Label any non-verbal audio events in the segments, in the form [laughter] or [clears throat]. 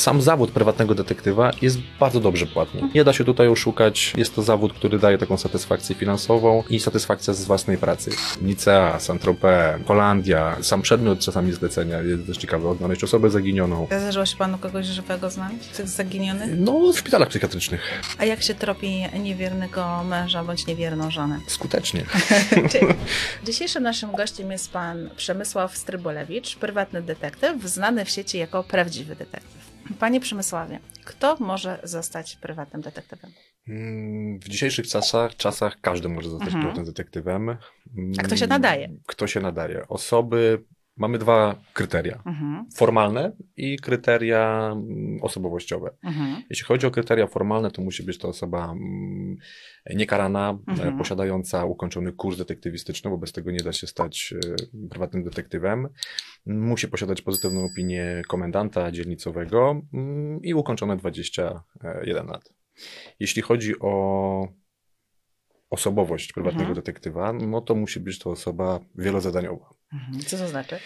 sam zawód prywatnego detektywa jest bardzo dobrze płatny. Nie da się tutaj oszukać, jest to zawód, który daje taką satysfakcję finansową i satysfakcja z własnej pracy. Nicea, Saint-Tropez, Holandia, sam przedmiot czasami zlecenia jest też ciekawe. odnaleźć osobę zaginioną. Zdarzyło się panu kogoś żywego znaleźć, tych zaginionych? No, w szpitalach psychiatrycznych. A jak się tropi niewiernego męża bądź niewierną żonę? Skutecznie. [laughs] [laughs] Dzisiejszym naszym gościem jest pan Przemysław Strybolewicz, prywatny detektyw, znany w sieci jako prawdziwy detektyw. Panie Przemysławie, kto może zostać prywatnym detektywem? Mm, w dzisiejszych czasach, czasach każdy może zostać mhm. prywatnym detektywem. A kto się nadaje? Mm, kto się nadaje? Osoby Mamy dwa kryteria: mhm. formalne i kryteria mm, osobowościowe. Mhm. Jeśli chodzi o kryteria formalne, to musi być to osoba mm, niekarana, e, mhm. posiadająca ukończony kurs detektywistyczny, bo bez tego nie da się stać e, prywatnym detektywem. Musi posiadać pozytywną opinię komendanta dzielnicowego mm, i ukończone 21 lat. Jeśli chodzi o osobowość prywatnego mhm. detektywa, no to musi być to osoba wielozadaniowa. Mhm. Co to znaczy?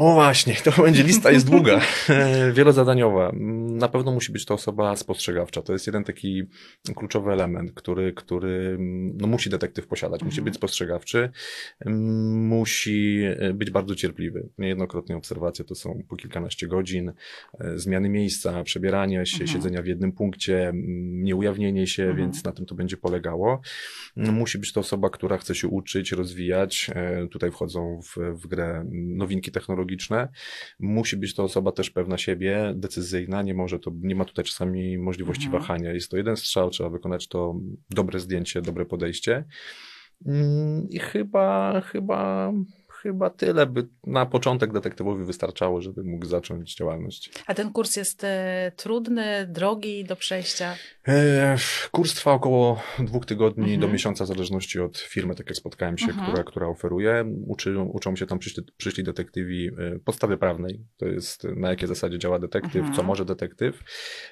O właśnie, to będzie lista jest długa, [laughs] [laughs] wielozadaniowa. Na pewno musi być to osoba spostrzegawcza. To jest jeden taki kluczowy element, który, który no, musi detektyw posiadać. Musi mhm. być spostrzegawczy, musi e, być bardzo cierpliwy. Niejednokrotnie obserwacje to są po kilkanaście godzin, e, zmiany miejsca, przebierania się, mhm. siedzenia w jednym punkcie, nieujawnienie się, mhm. więc na tym to będzie polegało. No, musi być to osoba, która chce się uczyć, rozwijać. E, tutaj wchodzą w, w grę nowinki technologiczne, psychologiczne. Musi być to osoba też pewna siebie, decyzyjna, nie może to, nie ma tutaj czasami możliwości mhm. wahania. Jest to jeden strzał, trzeba wykonać to dobre zdjęcie, dobre podejście. Mm, I chyba, chyba chyba tyle by na początek detektywowi wystarczało, żeby mógł zacząć działalność. A ten kurs jest e, trudny, drogi do przejścia? E, kurs trwa około dwóch tygodni mhm. do miesiąca, w zależności od firmy, tak jak spotkałem się, mhm. która, która oferuje. Uczy, uczą się tam przyszli, przyszli detektywi e, podstawy prawnej, to jest na jakiej zasadzie działa detektyw, mhm. co może detektyw.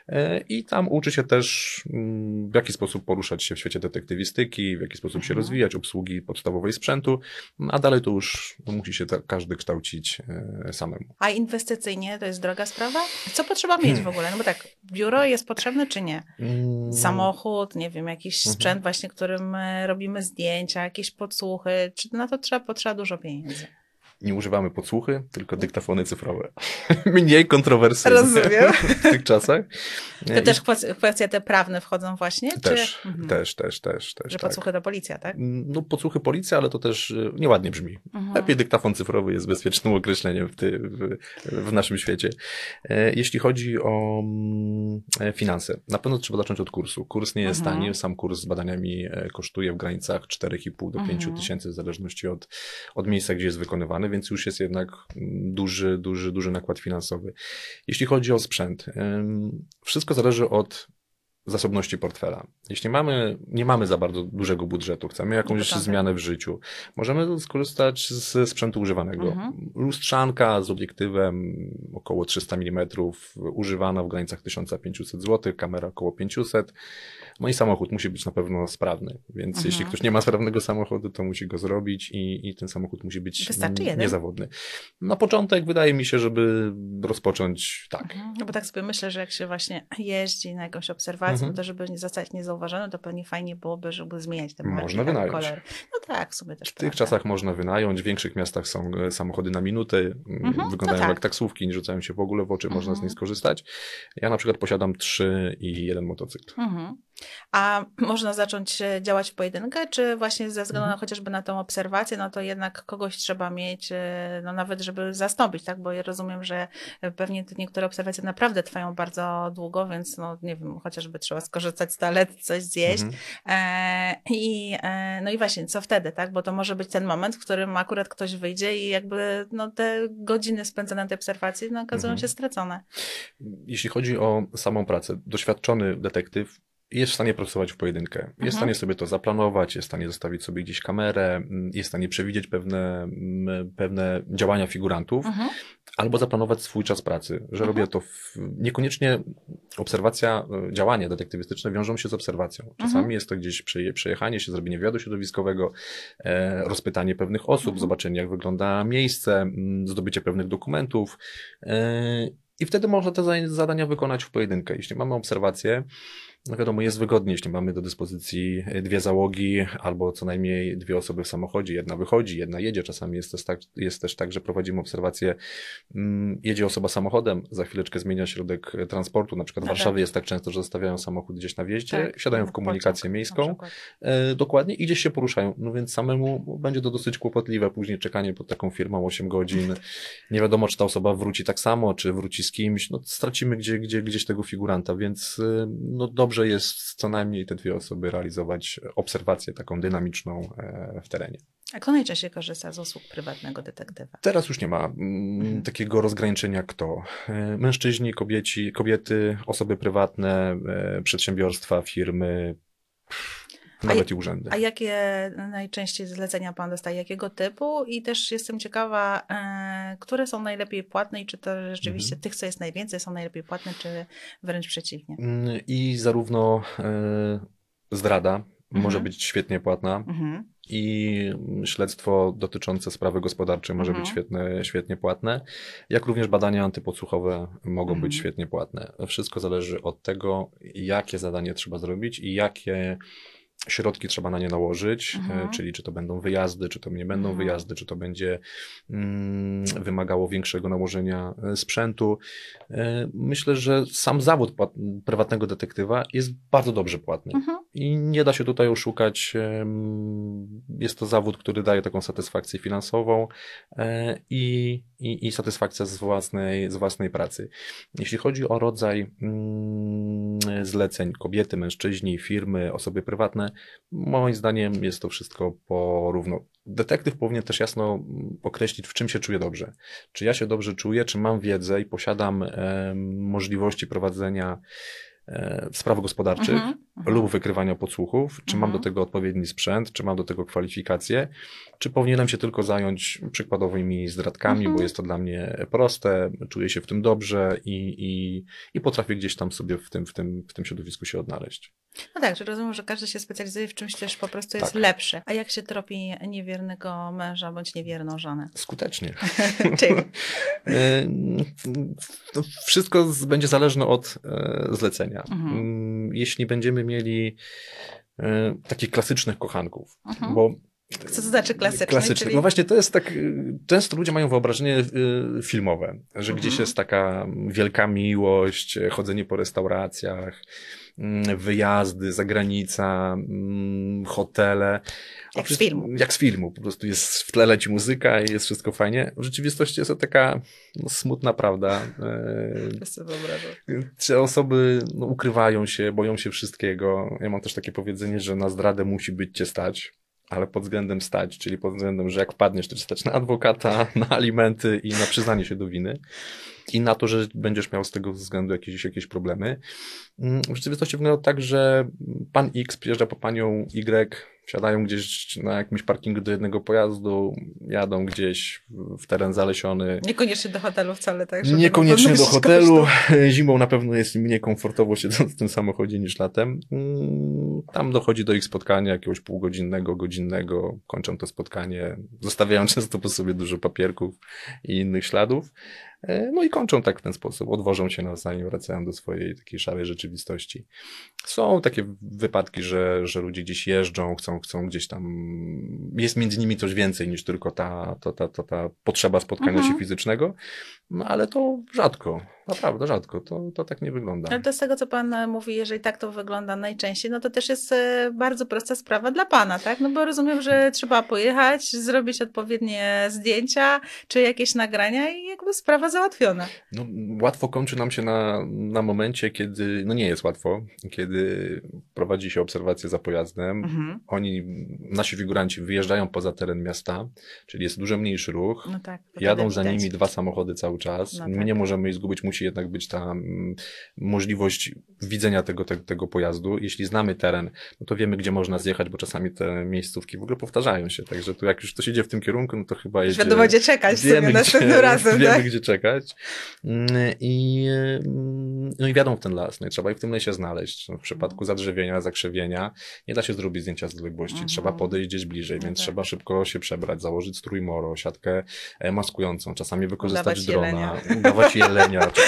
E, I tam uczy się też, m, mm, w jaki sposób poruszać się w świecie detektywistyki, w jaki sposób się mhm. rozwijać, obsługi podstawowej sprzętu, no, a dalej to już bo no, musi się każdy kształcić e, samemu. A inwestycyjnie to jest droga sprawa? Co potrzeba mieć hmm. w ogóle? No bo tak, biuro jest potrzebne czy nie? Mm. Samochód, nie wiem, jakiś mhm. sprzęt właśnie, którym e, robimy zdjęcia, jakieś podsłuchy, czy na to trzeba, potrzeba dużo pieniędzy? nie używamy podsłuchy, tylko dyktafony cyfrowe. [laughs] Mniej kontrowersyjne Rozumiem. w tych czasach. To I... też kwestie te prawne wchodzą właśnie? Też, czy... mhm. też, też, też, też. Że tak. podsłuchy to policja, tak? No podsłuchy policja, ale to też y, nieładnie brzmi. Mhm. Lepiej dyktafon cyfrowy jest bezpiecznym określeniem w, ty, w, w naszym świecie. E, jeśli chodzi o mm, e, finanse, na pewno trzeba zacząć od kursu. Kurs nie jest mhm. tani, sam kurs z badaniami e, kosztuje w granicach 4,5 do 5 mhm. tysięcy w zależności od, od miejsca, gdzie jest wykonywany więc już jest jednak duży, duży, duży nakład finansowy. Jeśli chodzi o sprzęt, wszystko zależy od zasobności portfela. Jeśli mamy, nie mamy za bardzo dużego budżetu, chcemy jakąś no zmianę w życiu, możemy skorzystać z sprzętu używanego. Mhm. Lustrzanka z obiektywem około 300 mm, używana w granicach 1500 zł, kamera około 500. No i samochód musi być na pewno sprawny, więc mhm. jeśli ktoś nie ma sprawnego samochodu, to musi go zrobić i, i ten samochód musi być niezawodny. Na początek wydaje mi się, żeby rozpocząć tak. Mhm. No bo tak sobie myślę, że jak się właśnie jeździ na jakąś obserwację, mhm. żeby nie zostać niezauważonym, to pewnie fajnie byłoby, żeby zmieniać te marki, Można wynająć. No tak, w sumie też. W prawda. tych czasach można wynająć, w większych miastach są e, samochody na minutę, mhm, wyglądają no tak. jak taksówki, nie rzucają się w ogóle w oczy, mhm. można z nich mhm. skorzystać. Ja na przykład posiadam trzy i jeden motocykl. Mhm. A [clears throat] można zacząć e, działać w pojedynkę, czy właśnie ze względu mhm. na chociażby na tą obserwację, no to jednak kogoś trzeba mieć, e, no nawet żeby zastąpić, tak? Bo ja rozumiem, że e, pewnie niektóre obserwacje naprawdę trwają bardzo długo, więc no nie wiem, chociażby trzeba skorzystać z toalety, coś zjeść. Mhm. E, I e, no i właśnie, co wtedy, tak? Bo to może być ten moment, w którym akurat ktoś wyjdzie i jakby no, te godziny spędzone na tej obserwacji no, okazują mhm. się stracone. Jeśli chodzi o samą pracę, doświadczony detektyw jest w stanie pracować w pojedynkę. Jest w mhm. stanie sobie to zaplanować, jest w stanie zostawić sobie gdzieś kamerę, mm, jest w stanie przewidzieć pewne, mm, pewne działania figurantów, mhm. albo zaplanować swój czas pracy, że mhm. robię to w, niekoniecznie obserwacja, e, działania detektywistyczne wiążą się z obserwacją. Czasami jest to gdzieś przeje, przejechanie się, zrobienie wywiadu środowiskowego, e, rozpytanie pewnych osób, zobaczenie jak wygląda miejsce, mm, zdobycie pewnych dokumentów. E, i wtedy można te zadania wykonać w pojedynkę. Jeśli mamy obserwację, no wiadomo, jest wygodnie, jeśli mamy do dyspozycji e, dwie załogi albo co najmniej dwie osoby w samochodzie. Jedna wychodzi, jedna jedzie. Czasami jest też tak, jest też tak że prowadzimy obserwację, mm, jedzie osoba samochodem, za chwileczkę zmienia środek e, transportu. Na przykład w Warszawie jest tak często, że zostawiają samochód gdzieś na wjeździe, tak. wsiadają w komunikację Pociąg, miejską. E, dokładnie i gdzieś się poruszają. No więc samemu będzie to dosyć kłopotliwe. Później czekanie pod taką firmą 8 godzin. [laughs] Nie wiadomo, czy ta osoba wróci tak samo, czy wróci z kimś. No, stracimy gdzie, gdzie, gdzieś tego figuranta, więc no dobrze dobrze jest co najmniej te dwie osoby realizować obserwację taką dynamiczną e, w terenie. A kto najczęściej korzysta z usług prywatnego detektywa? Teraz już nie ma mm, mhm. takiego rozgraniczenia kto. E, mężczyźni, kobieci, kobiety, osoby prywatne, e, przedsiębiorstwa, firmy nawet i urzędy. A jakie najczęściej zlecenia Pan dostaje? Jakiego typu? I też jestem ciekawa, e, które są najlepiej płatne i czy to rzeczywiście mhm. tych, co jest najwięcej, są najlepiej płatne, czy wręcz przeciwnie? Mm, I zarówno e, zdrada, mhm. może być świetnie płatna. Mhm. I śledztwo dotyczące sprawy gospodarczej może mhm. być świetne, świetnie płatne, jak również badania antypodsłuchowe mogą być świetnie płatne. Wszystko zależy od tego, jakie zadanie trzeba zrobić i jakie Środki trzeba na nie nałożyć, e, mhm. czyli czy to będą wyjazdy, czy to nie będą mhm. wyjazdy, czy to będzie mm, wymagało większego nałożenia e, sprzętu. E, myślę, że sam zawód prywatnego detektywa jest bardzo dobrze płatny mhm. i nie da się tutaj oszukać. Jest to zawód, który daje taką satysfakcję finansową i, i, i satysfakcja z własnej, z własnej pracy. Jeśli chodzi o rodzaj mm, zleceń, kobiety, mężczyźni, firmy, osoby prywatne, Moim zdaniem jest to wszystko porówno. Detektyw powinien też jasno określić, w czym się czuje dobrze. Czy ja się dobrze czuję, czy mam wiedzę i posiadam e, możliwości prowadzenia E, spraw gospodarczych mhm, mhm. lub wykrywania podsłuchów, czy mam do mhm. tego odpowiedni sprzęt, czy mam do tego kwalifikacje, czy powinienem się tylko zająć przykładowymi zdradkami, bo jest to dla mnie proste, czuję się w tym dobrze i, i, i potrafię gdzieś tam sobie w tym, w, tym, w tym środowisku się odnaleźć. No tak, że rozumiem, że każdy się specjalizuje w czymś też po prostu jest lepsze, tak. lepszy. A jak się tropi niewiernego męża bądź niewierną żonę? Skutecznie. [laughs] Czyli? [laughs] E, wszystko będzie zależne od e, zlecenia pokolenia. Mhm. Mm, jeśli będziemy mieli e, takich klasycznych kochanków, mhm. bo co to znaczy klasyczny? Klasyczny. Czyli... No właśnie, to jest tak. Często ludzie mają wyobrażenie e, filmowe, że mhm. gdzieś jest taka wielka miłość, chodzenie po restauracjach, Mm, wyjazdy, zagranica, mm, hotele. Jak przecież, z filmu. Jak z filmu, po prostu jest w tle leci muzyka i jest wszystko fajnie. W rzeczywistości jest to taka no, smutna prawda. Te osoby no, ukrywają się, boją się wszystkiego. Ja mam też takie powiedzenie, że na zdradę musi być cię stać ale pod względem stać, czyli pod względem, że jak padniesz, to stać na adwokata, na alimenty i na przyznanie się do winy i na to, że będziesz miał z tego względu jakieś, jakieś problemy. Mm, w rzeczywistości wygląda tak, że pan X przyjeżdża po panią Y, wsiadają gdzieś na jakimś parkingu do jednego pojazdu, jadą gdzieś w teren zalesiony. Niekoniecznie do hotelu wcale, tak? Niekoniecznie do hotelu. [laughs] Zimą na pewno jest mniej komfortowo siedząc w tym samochodzie niż latem. Mm, tam dochodzi do ich spotkania jakiegoś półgodzinnego, godzinnego. Kończą to spotkanie, zostawiają [laughs] często po sobie dużo papierków i innych śladów. E, no i kończą tak w ten sposób, odwożą się nawzajem, wracają do swojej takiej szarej rzeczywistości. Są takie wypadki, że, że ludzie gdzieś jeżdżą, chcą, chcą gdzieś tam, jest między nimi coś więcej niż tylko ta, ta, ta, ta, ta potrzeba spotkania mhm. się fizycznego, no ale to rzadko. Naprawdę, rzadko. To, to tak nie wygląda. Ale to z tego, co Pan e, mówi, jeżeli tak to wygląda najczęściej, no to też jest e, bardzo prosta sprawa dla Pana, tak? No bo rozumiem, że trzeba pojechać, zrobić odpowiednie zdjęcia czy jakieś nagrania i jakby sprawa załatwiona. No, łatwo kończy nam się na, na momencie, kiedy, no nie jest łatwo, kiedy prowadzi się obserwację za pojazdem. Mhm. Oni, nasi figuranci wyjeżdżają poza teren miasta, czyli jest dużo mniejszy ruch. No tak, jadą za widać. nimi dwa samochody cały czas. No tak. My nie możemy ich zgubić, musi jednak być ta mm, możliwość widzenia tego, tego tego pojazdu. Jeśli znamy teren, no to wiemy, gdzie można zjechać, bo czasami te miejscówki w ogóle powtarzają się. Także tu jak już to się dzieje w tym kierunku, no to chyba jedzie... Wiadomo, gdzie czekać wiemy, następnym gdzie, razem. Wiemy, tak? gdzie czekać. Mm, I, mm, no i wiadomo w ten las. No i trzeba i w tym lesie znaleźć. No, w przypadku no. zadrzewienia, zakrzewienia nie da się zrobić zdjęcia z odległości. Mhm. Trzeba podejść gdzieś bliżej, no więc tak. trzeba szybko się przebrać, założyć strój moro, siatkę e, maskującą, czasami wykorzystać udawać drona, jelenia. udawać jelenia, [laughs] czy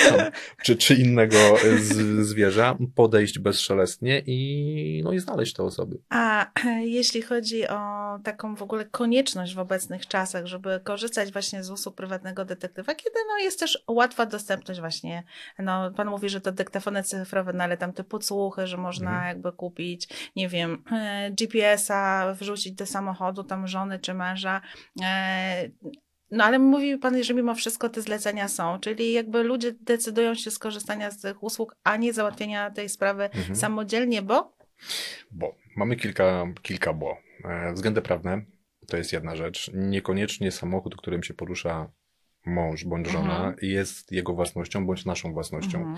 czy, czy innego e, z, zwierza, podejść bezszelestnie i, no, i znaleźć te osoby. A [clears throat] jeśli chodzi o taką w ogóle konieczność w obecnych czasach, żeby korzystać właśnie z usług prywatnego detektywa, kiedy no, jest też łatwa dostępność właśnie, no, pan mówi, że to dyktafony cyfrowe, no, ale tam te podsłuchy, że można mhm. jakby kupić, nie wiem, e, GPS-a, wrzucić do samochodu tam żony czy męża, e, no ale mówił Pan, że mimo wszystko te zlecenia są, czyli jakby ludzie decydują się skorzystania z tych usług, a nie załatwienia tej sprawy mhm. samodzielnie, bo? Bo mamy kilka, kilka bo. E, względy prawne to jest jedna rzecz. Niekoniecznie samochód, którym się porusza mąż bądź żona mhm. jest jego własnością bądź naszą własnością. Mhm.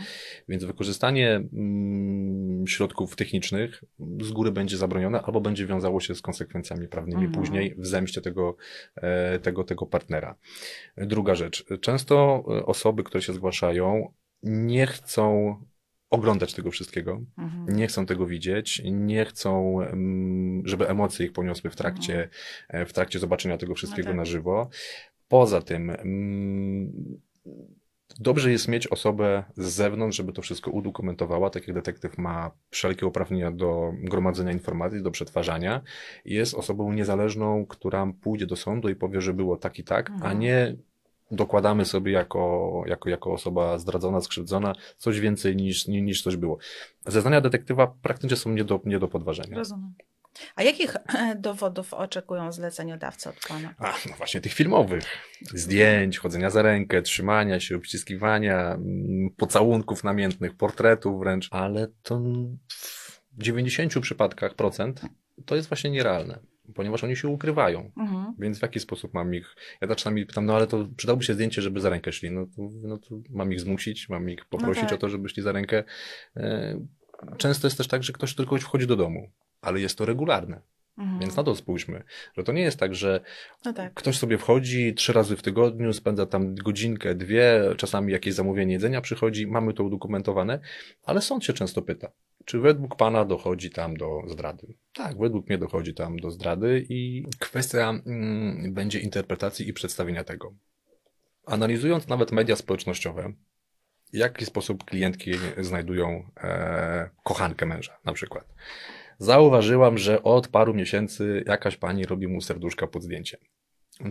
Więc wykorzystanie mm, środków technicznych z góry będzie zabronione albo będzie wiązało się z konsekwencjami prawnymi mhm. później w zemście tego, e, tego, tego partnera. Druga rzecz. Często e, osoby, które się zgłaszają, nie chcą oglądać tego wszystkiego, mhm. nie chcą tego widzieć, nie chcą, mm, żeby emocje ich poniosły w trakcie, mhm. e, w trakcie zobaczenia tego wszystkiego no tak. na żywo. Poza tym, mm, dobrze jest mieć osobę z zewnątrz, żeby to wszystko udokumentowała, tak jak detektyw ma wszelkie uprawnienia do gromadzenia informacji, do przetwarzania. Jest osobą niezależną, która pójdzie do sądu i powie, że było tak i tak, mhm. a nie dokładamy sobie jako, jako, jako osoba zdradzona, skrzywdzona coś więcej niż, niż coś było. Zeznania detektywa praktycznie są nie do, nie do podważenia. Rozumiem. A jakich e, dowodów oczekują zleceniodawcy od pana? A, no właśnie tych filmowych. Zdjęć, chodzenia za rękę, trzymania się, obciskiwania, mm, pocałunków namiętnych, portretów wręcz, ale to w 90 przypadkach procent to jest właśnie nierealne ponieważ oni się ukrywają. Mhm. Więc w jaki sposób mam ich. Ja tak zaczynam i pytam, no ale to przydałoby się zdjęcie, żeby za rękę szli. No to, no to mam ich zmusić, mam ich poprosić no tak. o to, żeby szli za rękę. E, często jest też tak, że ktoś tylko wchodzi do domu ale jest to regularne. Mhm. Więc na to spójrzmy, że to nie jest tak, że no tak. ktoś sobie wchodzi trzy razy w tygodniu, spędza tam godzinkę, dwie, czasami jakieś zamówienie jedzenia przychodzi, mamy to udokumentowane, ale sąd się często pyta, czy według pana dochodzi tam do zdrady? Tak, według mnie dochodzi tam do zdrady i kwestia mm, będzie interpretacji i przedstawienia tego. Analizując nawet media społecznościowe, w jaki sposób klientki znajdują e, kochankę męża na przykład zauważyłam, że od paru miesięcy jakaś pani robi mu serduszka pod zdjęciem.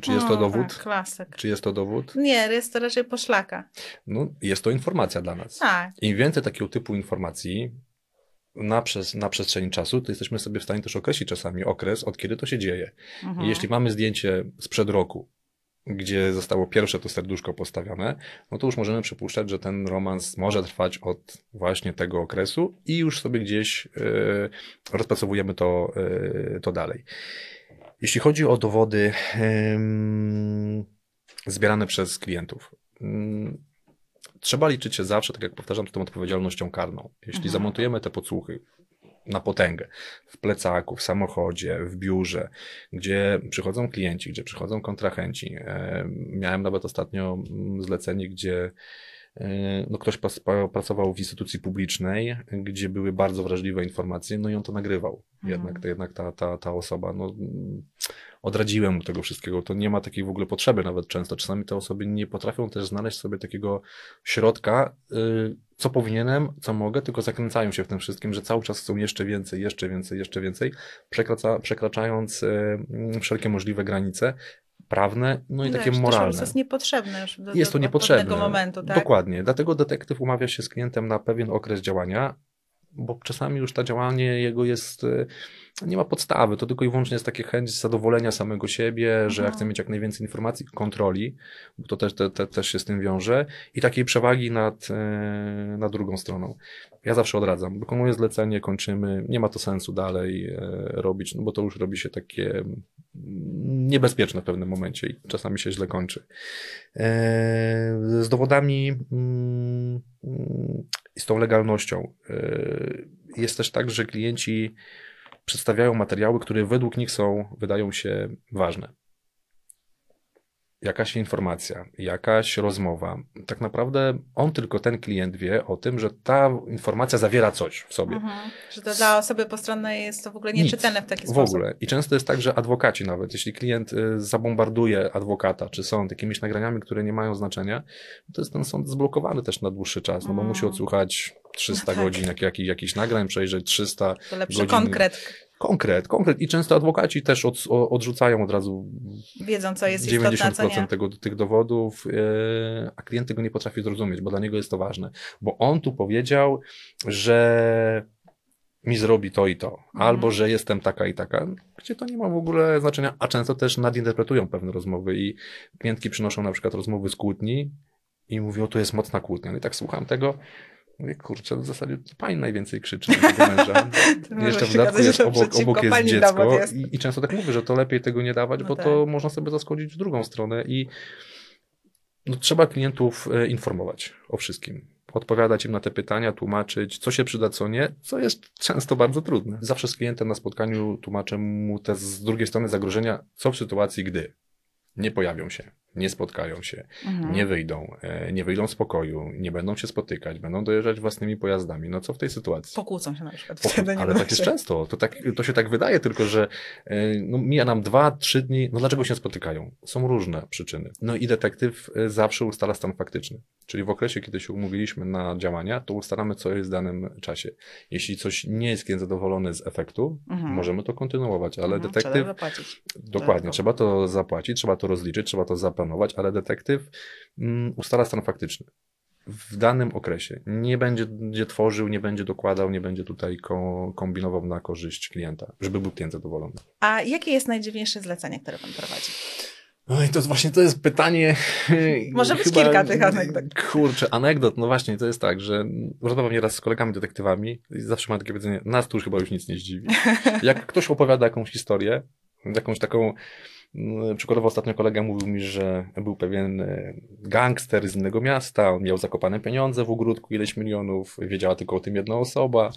Czy jest o, to tak, dowód? Tak, klasyk. Czy jest to dowód? Nie, jest to raczej poszlaka. No, jest to informacja dla nas. Tak. Im więcej takiego typu informacji na, przez, na przestrzeni czasu, to jesteśmy sobie w stanie też określić czasami okres, od kiedy to się dzieje. Mhm. Jeśli mamy zdjęcie sprzed roku, gdzie zostało pierwsze to serduszko postawione, no to już możemy przypuszczać, że ten romans może trwać od właśnie tego okresu i już sobie gdzieś yy, rozpracowujemy to, yy, to dalej. Jeśli chodzi o dowody yy, zbierane przez klientów, mm, trzeba liczyć się zawsze, tak jak powtarzam, z tą odpowiedzialnością karną. Jeśli mhm. zamontujemy te podsłuchy, na potęgę. W plecaku, w samochodzie, w biurze, gdzie przychodzą klienci, gdzie przychodzą kontrahenci. E, miałem nawet ostatnio mm, zlecenie, gdzie E, no ktoś pracował w instytucji publicznej, gdzie były bardzo wrażliwe informacje, no i on to nagrywał. Jednak, mhm. jednak ta, ta, ta osoba, no odradziłem mu tego wszystkiego. To nie ma takiej w ogóle potrzeby nawet często. Czasami te osoby nie potrafią też znaleźć sobie takiego środka, y, co powinienem, co mogę, tylko zakręcają się w tym wszystkim, że cały czas chcą jeszcze więcej, jeszcze więcej, jeszcze więcej, przekraczając y, wszelkie możliwe granice, prawne, no i no, takie moralne. To jest niepotrzebne już do, jest to do, niepotrzebne. momentu. Tak? Dokładnie. Dlatego detektyw umawia się z klientem na pewien okres działania, bo czasami już to działanie jego jest e, nie ma podstawy, to tylko i wyłącznie jest takie chęć zadowolenia samego siebie, mhm. że ja mhm. chcę mieć jak najwięcej informacji, kontroli, bo to też, te, te, też się z tym wiąże i takiej przewagi nad, e, nad drugą stroną. Ja zawsze odradzam, wykonuję zlecenie, kończymy, nie ma to sensu dalej e, robić, no bo to już robi się takie mm, niebezpieczne w pewnym momencie i czasami się źle kończy. E, z dowodami mm, mm i z tą legalnością e, jest też tak, że klienci przedstawiają materiały, które według nich są, wydają się ważne. Jakaś informacja, jakaś rozmowa. Tak naprawdę on tylko ten klient wie o tym, że ta informacja zawiera coś w sobie. Mhm. Że to dla osoby postronnej jest to w ogóle nieczytelne Nic, w taki sposób. W ogóle. I często jest tak, że adwokaci nawet, jeśli klient y, zabombarduje adwokata czy sąd jakimiś nagraniami, które nie mają znaczenia, to jest ten sąd zblokowany też na dłuższy czas, no bo mhm. musi odsłuchać 300 no tak. godzin jak, jak, jakichś nagrań, przejrzeć 300 To lepszy godzin. konkret. Konkret, konkret. I często adwokaci też od, odrzucają od razu. Wiedzą, co jest 90% istotne, co Tego, tych dowodów, yy, a klient tego nie potrafi zrozumieć, bo dla niego jest to ważne. Bo on tu powiedział, że mi zrobi to i to, mhm. albo że jestem taka i taka, gdzie to nie ma w ogóle znaczenia, a często też nadinterpretują pewne rozmowy i klientki przynoszą na przykład rozmowy z kłótni i mówią, to jest mocna kłótnia. No i tak słucham tego, Mówię, kurczę, w zasadzie to pani najwięcej krzyczy na męża. [laughs] Jeszcze w dodatku jest obok, obok jest dziecko jest. I, I, często tak mówię, że to lepiej tego nie dawać, no bo tak. to można sobie zaskodzić w drugą stronę i no, trzeba klientów e, informować o wszystkim. Odpowiadać im na te pytania, tłumaczyć, co się przyda, co nie, co jest często bardzo trudne. Zawsze z klientem na spotkaniu tłumaczę mu te z drugiej strony zagrożenia, co w sytuacji, gdy nie pojawią się nie spotkają się, mhm. nie wyjdą, e, nie wyjdą z pokoju, nie będą się spotykać, będą dojeżdżać własnymi pojazdami. No co w tej sytuacji? Pokłócą się na przykład. Poku... Ale tak się. jest często. To, tak, to się tak wydaje, tylko że e, no, mija nam dwa, trzy dni. No dlaczego się spotykają? Są różne przyczyny. No i detektyw e, zawsze ustala stan faktyczny. Czyli w okresie, kiedy się umówiliśmy na działania, to ustalamy, co jest w danym czasie. Jeśli coś nie jest kiedy zadowolony z efektu, mhm. możemy to kontynuować, ale mhm, detektyw... Trzeba zapłacić. Dokładnie, tak. trzeba to zapłacić, trzeba to rozliczyć, trzeba to zapłacić zaplanować, ale detektyw mm, ustala stan faktyczny w danym okresie. Nie będzie, tworzył, nie będzie dokładał, nie będzie tutaj ko kombinował na korzyść klienta, żeby był klient zadowolony. A jakie jest najdziwniejsze zlecenie, które pan prowadzi? No i to właśnie to jest pytanie. [laughs] Może być chyba, kilka tych anegdot. Kurczę, anegdot, no właśnie, to jest tak, że rozmawiam nieraz z kolegami detektywami i zawsze mam takie powiedzenie, nas tu już chyba już nic nie zdziwi. [laughs] Jak ktoś opowiada jakąś historię, jakąś taką Mm, przykładowo ostatnio kolega mówił mi, że był pewien e, gangster z innego miasta, on miał zakopane pieniądze w ogródku, ileś milionów, wiedziała tylko o tym jedna osoba,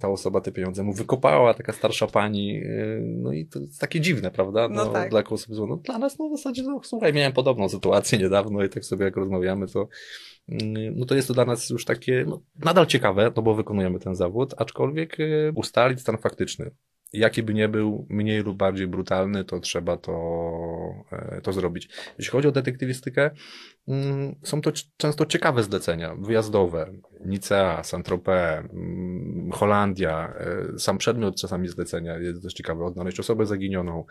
ta osoba te pieniądze mu wykopała, taka starsza pani, e, no i to jest takie dziwne, prawda? No, no tak. Dla osób zło. No, dla nas, no w zasadzie, no słuchaj, miałem podobną sytuację niedawno i tak sobie jak rozmawiamy, to mm, no to jest to dla nas już takie no, nadal ciekawe, no bo wykonujemy ten zawód, aczkolwiek e, ustalić stan faktyczny jaki by nie był mniej lub bardziej brutalny, to trzeba to, e, to zrobić. Jeśli chodzi o detektywistykę, mm, są to często ciekawe zlecenia wyjazdowe. Nicea, Saint-Tropez, mm, Holandia. E, sam przedmiot czasami zlecenia jest dość ciekawy. Odnaleźć osobę zaginioną.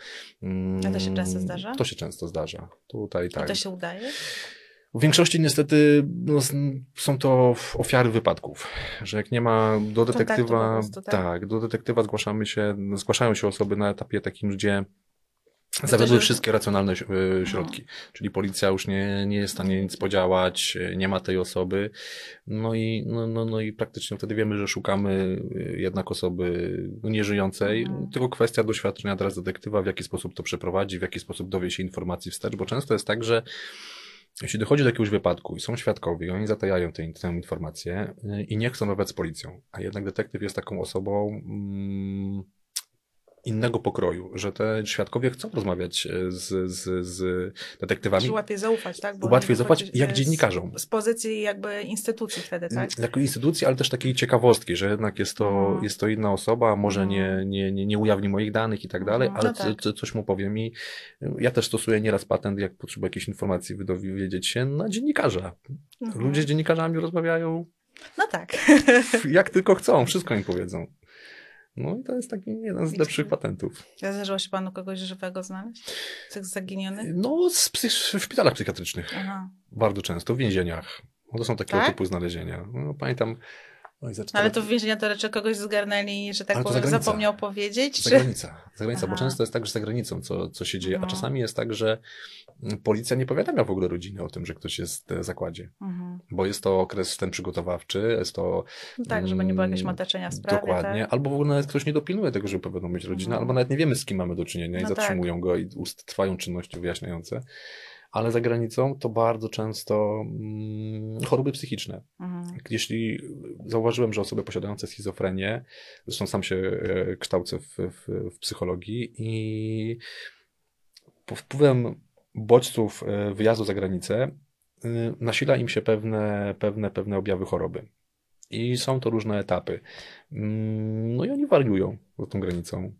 A to się mm, często zdarza? To się często zdarza. Tutaj tak. I to się udaje? W większości niestety no, są to ofiary wypadków, że jak nie ma do detektywa, prostu, tak? tak? do detektywa zgłaszamy się, zgłaszają się osoby na etapie takim, gdzie zawiodły wszystkie racjonalne e, mhm. środki, no. czyli policja już nie, nie jest w stanie nic podziałać, e, nie ma tej osoby, no i, no, no, no i praktycznie wtedy wiemy, że szukamy e, jednak osoby nieżyjącej, no. tylko kwestia doświadczenia teraz detektywa, w jaki sposób to przeprowadzi, w jaki sposób dowie się informacji wstecz, bo często jest tak, że jeśli dochodzi do jakiegoś wypadku i są świadkowie, oni zatajają tę, tę informację y, i nie chcą rozmawiać z policją, a jednak detektyw jest taką osobą, mm, innego pokroju, że te świadkowie chcą rozmawiać e, z, z, z detektywami. łatwiej zaufać, tak? Bo łatwiej zaufać, jak e, dziennikarzom. Z, pozycji jakby instytucji wtedy, tak? Mm, jako instytucji, ale też takiej ciekawostki, że jednak jest to, mhm. jest to inna osoba, może mhm. nie, nie, nie, nie ujawni moich danych i tak mhm. dalej, no ale no tak. coś mu powiem i e, ja też stosuję nieraz patent, jak potrzebuję jakiejś informacji, wiedzieć się na dziennikarza. Ludzie z dziennikarzami rozmawiają no tak. Jak tylko chcą, wszystko im powiedzą. No i to jest taki jeden z lepszych patentów. Ja zdarzyło się panu kogoś żywego znaleźć? No, z zaginionych? No, w szpitalach psychiatrycznych. Aha. Bardzo często, w więzieniach. No to są takie tak? typu znalezienia. No, pamiętam, no i Ale to w więzienia to raczej kogoś zgarnęli, że tak powiem, zapomniał powiedzieć? Czy... Zagranica, zagranica bo często jest tak, że za granicą co, co się dzieje, Aha. a no. czasami jest tak, że mm, policja nie powiadamia w ogóle rodziny o tym, że ktoś jest e, w zakładzie, Aha. Mhm. bo jest to okres ten przygotowawczy, jest to... No tak, żeby nie było jakiegoś mm, mataczenia sprawy. Dokładnie, tak? albo w ogóle nawet ktoś nie dopilnuje tego, żeby powiadomić rodzinę, mhm. albo nawet nie wiemy z kim mamy do czynienia no i tak. zatrzymują tak. go i ust trwają czynności wyjaśniające ale za granicą to bardzo często mm, choroby psychiczne. Mhm. Tak, jeśli zauważyłem, że osoby posiadające schizofrenię, zresztą sam się e, kształcę w, w, w psychologii i pod wpływem bodźców e, wyjazdu za granicę y, nasila im się pewne, pewne, pewne objawy choroby. I są to różne etapy. Mm, no i oni wariują za tą granicą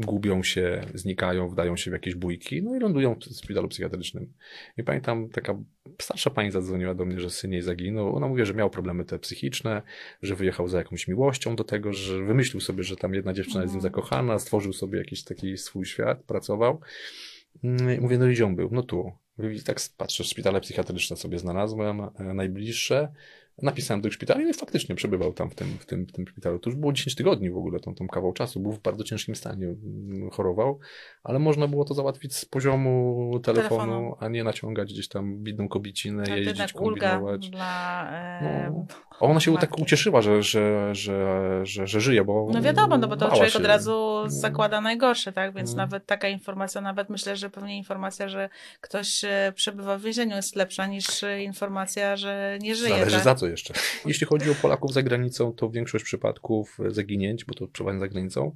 gubią się, znikają, wdają się w jakieś bójki, no i lądują w szpitalu psychiatrycznym. I pamiętam, taka starsza pani zadzwoniła do mnie, że syn jej zaginął. Ona mówi, że miał problemy te psychiczne, że wyjechał za jakąś miłością do tego, że wymyślił sobie, że tam jedna dziewczyna jest z nim mhm. zakochana, stworzył sobie jakiś taki swój świat, pracował. Mm, I mówię, no i on był, no tu. I tak patrzę, szpitale psychiatryczne sobie znalazłem, e, najbliższe. Napisałem do szpitala i faktycznie przebywał tam w tym, w tym, w tym szpitalu. To już było 10 tygodni w ogóle, tą, tą kawał czasu. Był w bardzo ciężkim stanie, mm, chorował, ale można było to załatwić z poziomu telefonu, telefonu. a nie naciągać gdzieś tam biedną kobicinę, jeździć, kombinować. ulga Dla, e, no. A ona się tak ucieszyła, że, że, że, że, żyje, bo. No wiadomo, no bo to człowiek od razu zakłada najgorsze, tak? Więc mhm. nawet taka informacja, nawet myślę, że pewnie informacja, że ktoś e, przebywa w więzieniu jest lepsza niż e, informacja, że nie żyje. Zależy tak? za co jeszcze. Jeśli chodzi o Polaków za granicą, to większość przypadków e, zaginięć, bo to przeważnie za granicą,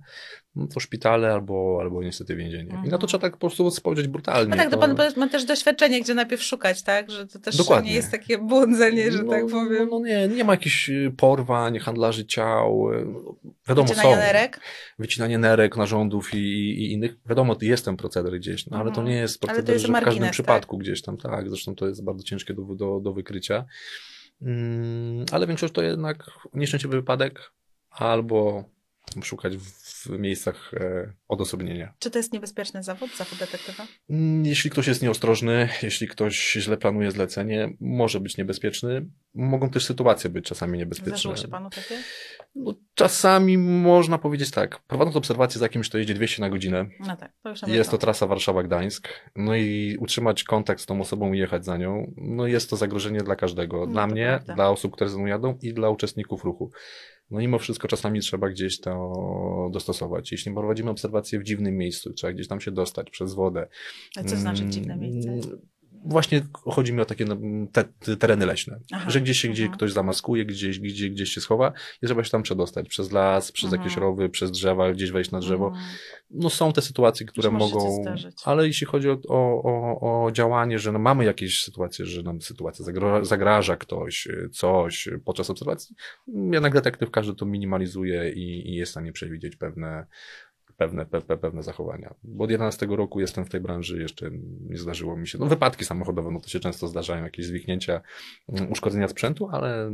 no to szpitale albo, albo niestety więzienie. I na to mhm. trzeba tak po prostu spojrzeć brutalnie. No tak, to pan ma też doświadczenie, gdzie najpierw szukać, tak? Że to też Dokładnie. nie jest takie budzenie, że no, tak powiem. No nie, nie ma jakichś y, porwań, handlarzy ciał, y, wiadomo Wycinanie są. nerek? Wycinanie nerek, narządów i, i innych. Wiadomo, jest ten proceder gdzieś, no, ale to mhm. nie jest proceder, jest że w każdym tak? przypadku gdzieś tam, tak, zresztą to jest bardzo ciężkie do, do, do wykrycia. Mm, ale większość to jednak nieszczęśliwy wypadek albo szukać w miejscach e, odosobnienia. Czy to jest niebezpieczny zawód, zawód detektywa? Mm, jeśli ktoś jest nieostrożny, jeśli ktoś źle planuje zlecenie, może być niebezpieczny. Mogą też sytuacje być czasami niebezpieczne. Zdarzyło się panu takie? No, czasami można powiedzieć tak. Prowadząc obserwację za kimś, kto jedzie 200 na godzinę, no tak, to jest to trasa Warszawa-Gdańsk, no i utrzymać kontakt z tą osobą i jechać za nią, no jest to zagrożenie dla każdego. No, dla mnie, prawda. dla osób, które ze mną jadą i dla uczestników ruchu no mimo wszystko czasami trzeba gdzieś to dostosować. Jeśli prowadzimy obserwację w dziwnym miejscu, trzeba gdzieś tam się dostać przez wodę. A co znaczy dziwne mm, miejsce? właśnie chodzi mi o takie no, te, te tereny leśne, aha, że gdzieś się gdzieś mhm. ktoś zamaskuje, gdzieś, gdzieś, gdzieś się schowa i trzeba się tam przedostać przez las, przez aha. Mhm. jakieś rowy, przez drzewa, gdzieś wejść na drzewo. Mhm. No są te sytuacje, które mogą, ale jeśli chodzi o, o, o, o działanie, że no, mamy jakieś sytuacje, że nam sytuacja zagra, zagraża ktoś, y, coś podczas obserwacji, jednak detektyw każdy to minimalizuje i, i jest w stanie przewidzieć pewne pewne, pe, pewne zachowania. Bo od 11 roku jestem w tej branży, jeszcze nie zdarzyło mi się, no wypadki samochodowe, no to się często zdarzają, jakieś zwiknięcia, mm, uszkodzenia sprzętu, ale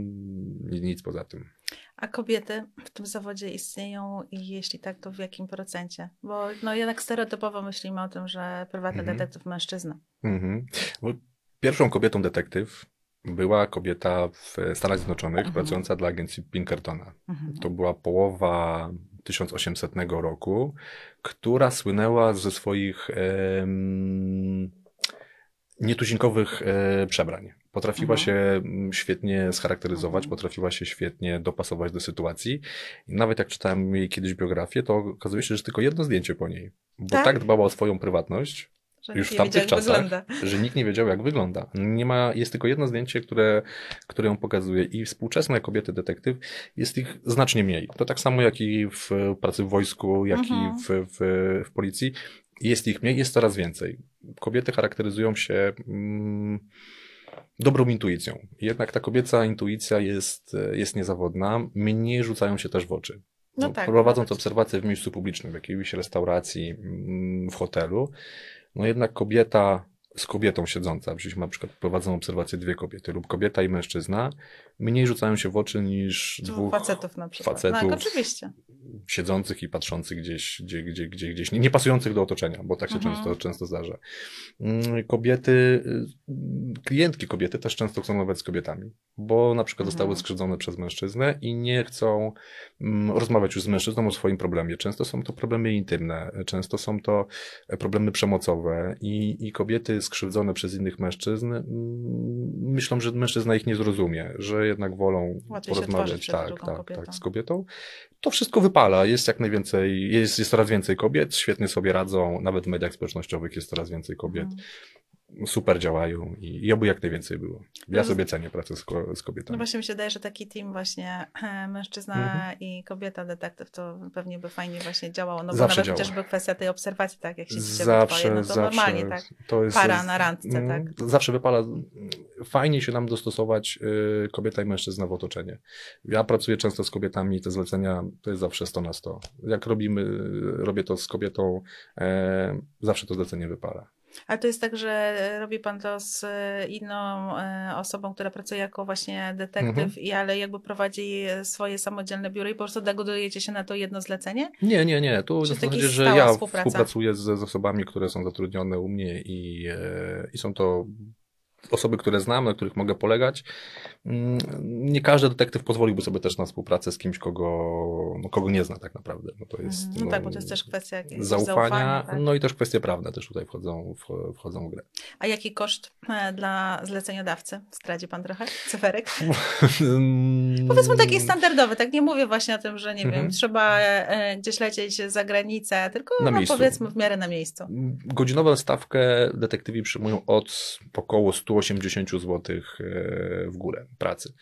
nic poza tym. A kobiety w tym zawodzie istnieją i jeśli tak, to w jakim procencie? Bo no jednak stereotypowo myślimy o tym, że prywatny mhm. detektyw mężczyzna. Mhm. Bo pierwszą kobietą detektyw była kobieta w Stanach Zjednoczonych mhm. pracująca dla agencji Pinkertona. Mhm. To była połowa 1800 roku, która słynęła ze swoich nietuzinkowych e, przebrań. Potrafiła mhm. się mm, świetnie scharakteryzować, mhm. potrafiła się świetnie dopasować do sytuacji. I nawet jak czytałem jej kiedyś biografię, to okazuje się, że tylko jedno zdjęcie po niej. Bo tak, tak dbała o swoją prywatność, że Już w tamtych czasach, że nikt nie wiedział, jak wygląda. Nie ma, jest tylko jedno zdjęcie, które, które ją pokazuje. I współczesne kobiety detektyw jest ich znacznie mniej. To tak samo jak i w pracy w wojsku, jak mhm. i w, w, w policji. Jest ich mniej, jest coraz więcej. Kobiety charakteryzują się. Mm, dobrą intuicją. Jednak ta kobieca intuicja jest, jest niezawodna, mniej rzucają się też w oczy. No tak, prowadząc no tak. obserwacje w miejscu publicznym, w jakiejś restauracji, mm, w hotelu, no jednak kobieta z kobietą siedząca, przecież na przykład prowadzą obserwację dwie kobiety lub kobieta i mężczyzna, mniej rzucają się w oczy niż dwóch, facetów na przykład. Facetów, tak, oczywiście siedzących i patrzących gdzieś, gdzie, gdzie, gdzie, gdzieś, nie, pasujących do otoczenia, bo tak się mhm. często, często zdarza. Mm, kobiety, y, klientki kobiety też często chcą rozmawiać z kobietami, bo na przykład mhm. zostały skrzywdzone przez mężczyznę i nie chcą mm, rozmawiać już z mężczyzną o swoim problemie. Często są to problemy intymne, często są to e, problemy przemocowe i, i kobiety skrzywdzone przez innych mężczyzn mm, myślą, że mężczyzna ich nie zrozumie, że jednak wolą Łatwiej porozmawiać tak, tak, tak, z kobietą to wszystko wypala. Jest jak najwięcej, jest, jest coraz więcej kobiet, świetnie sobie radzą, nawet w mediach społecznościowych jest coraz więcej kobiet. Mhm super działają i, i oby jak najwięcej było. Ja mhm. sobie cenię pracę z, ko z kobietami. No właśnie mi się wydaje, że taki team właśnie [clears throat] mężczyzna mhm. i kobieta detektyw to pewnie by fajnie właśnie działało, no bo nawet chociażby kwestia tej obserwacji, tak jak się zawsze, no to zawsze, normalnie tak, to jest, para na randce, mhm. tak. Zawsze wypala, fajnie się nam dostosować y, kobieta i mężczyzna w otoczenie. Ja pracuję często z kobietami i te zlecenia to jest zawsze 100 na 100. Jak robimy, y, robię to z kobietą, e, zawsze to zlecenie wypala. A to jest tak, że e, robi pan to z e, inną e, osobą, która pracuje jako właśnie detektyw, mhm. i ale jakby prowadzi swoje samodzielne biuro i po prostu degradujecie się na to jedno zlecenie? Nie, nie, nie. To chodzi w zasadzie, że ja współpracuję z, z, osobami, które są zatrudnione u mnie i, i są to osoby, które znam, na których mogę polegać. Mm, nie każdy detektyw pozwoliłby sobie też na współpracę z kimś, kogo, no, kogo nie zna tak naprawdę. No, to mhm. jest, no, no tak, bo to jest też kwestia zaufania, zaufania tak? no i też kwestie prawne też tutaj wchodzą w, wchodzą w grę. A jaki koszt e, dla zleceniodawcy? Stradzi pan trochę cyferek? [laughs] Mm. Powiedzmy taki standardowy, tak nie mówię właśnie o tym, że nie wiem, mhm. trzeba e, gdzieś lecieć za granicę, tylko na no, powiedzmy w miarę na miejscu. Godzinową stawkę detektywi przyjmują od około 100 80 zł e, w górę pracy.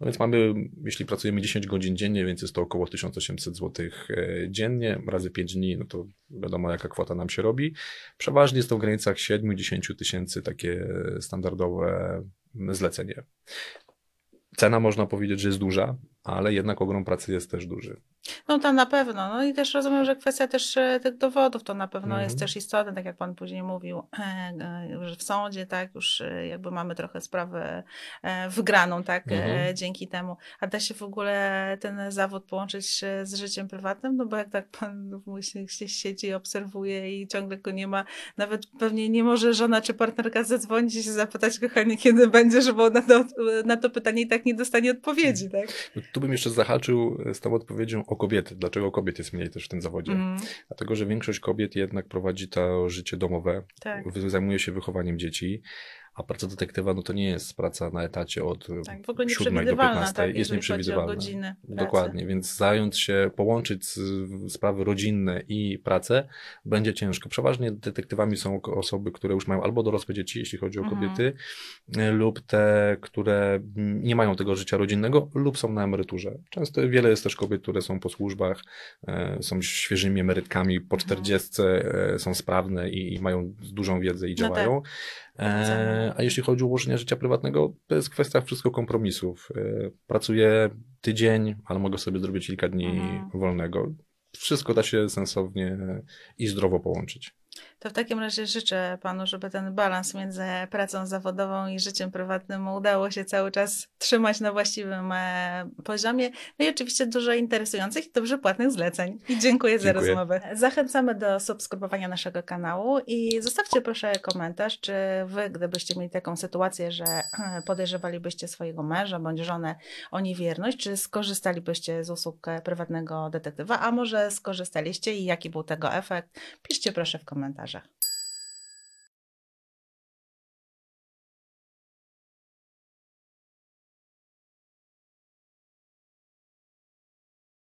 No więc mamy, jeśli pracujemy 10 godzin dziennie, więc jest to około 1800 zł e, dziennie, razy 5 dni, no to wiadomo jaka kwota nam się robi. Przeważnie jest to w granicach 7-10 tysięcy takie standardowe zlecenie. Cena można powiedzieć, że jest duża, ale jednak ogrom pracy jest też duży. No to na pewno. No i też rozumiem, że kwestia też e, tych dowodów to na pewno jest mhm. też istotne, tak jak Pan później mówił, e, e, że w sądzie, tak, już jakby mamy trochę sprawę wygraną, tak, mhm. dzięki temu. A da się w ogóle ten zawód połączyć z życiem prywatnym? No bo jak tak Pan gdzieś siedzi, obserwuje i ciągle go nie ma, nawet pewnie nie może żona czy partnerka zadzwonić i się zapytać, kochanie, kiedy będziesz, bo na to, na to pytanie i tak nie dostanie odpowiedzi, mhm. tak? No tu bym jeszcze zahaczył e, z tą odpowiedzią o kobiety. Dlaczego kobiet jest mniej też w tym zawodzie? Mm. Dlatego, że większość kobiet jednak prowadzi to życie domowe, tak. zajmuje się wychowaniem dzieci a praca detektywa no to nie jest praca na etacie od tak, w ogóle 7 do 15, tak, jest nieprzewidywalna. Dokładnie, więc zająć się, połączyć sprawy rodzinne i pracę będzie ciężko. Przeważnie detektywami są osoby, które już mają albo dorosłe dzieci, jeśli chodzi o mhm. kobiety, mhm. lub te, które nie mają tego życia rodzinnego, lub są na emeryturze. Często wiele jest też kobiet, które są po służbach, e, są świeżymi emerytkami po 40, mhm. E, są sprawne i, i mają dużą wiedzę i działają. No tak. E, a jeśli chodzi o ułożenie życia prywatnego, to jest kwestia wszystko kompromisów. E, pracuję tydzień, ale mogę sobie zrobić kilka dni mhm. wolnego. Wszystko da się sensownie i zdrowo połączyć to w takim razie życzę Panu, żeby ten balans między pracą zawodową i życiem prywatnym udało się cały czas trzymać na właściwym e, poziomie. No i oczywiście dużo interesujących i dobrze płatnych zleceń. I dziękuję, dziękuję. za rozmowę. Zachęcamy do subskrybowania naszego kanału i zostawcie proszę komentarz, czy Wy, gdybyście mieli taką sytuację, że e, podejrzewalibyście swojego męża bądź żonę o niewierność, czy skorzystalibyście z usług e, prywatnego detektywa, a może skorzystaliście i jaki był tego efekt? Piszcie proszę w komentarzu. l'argent.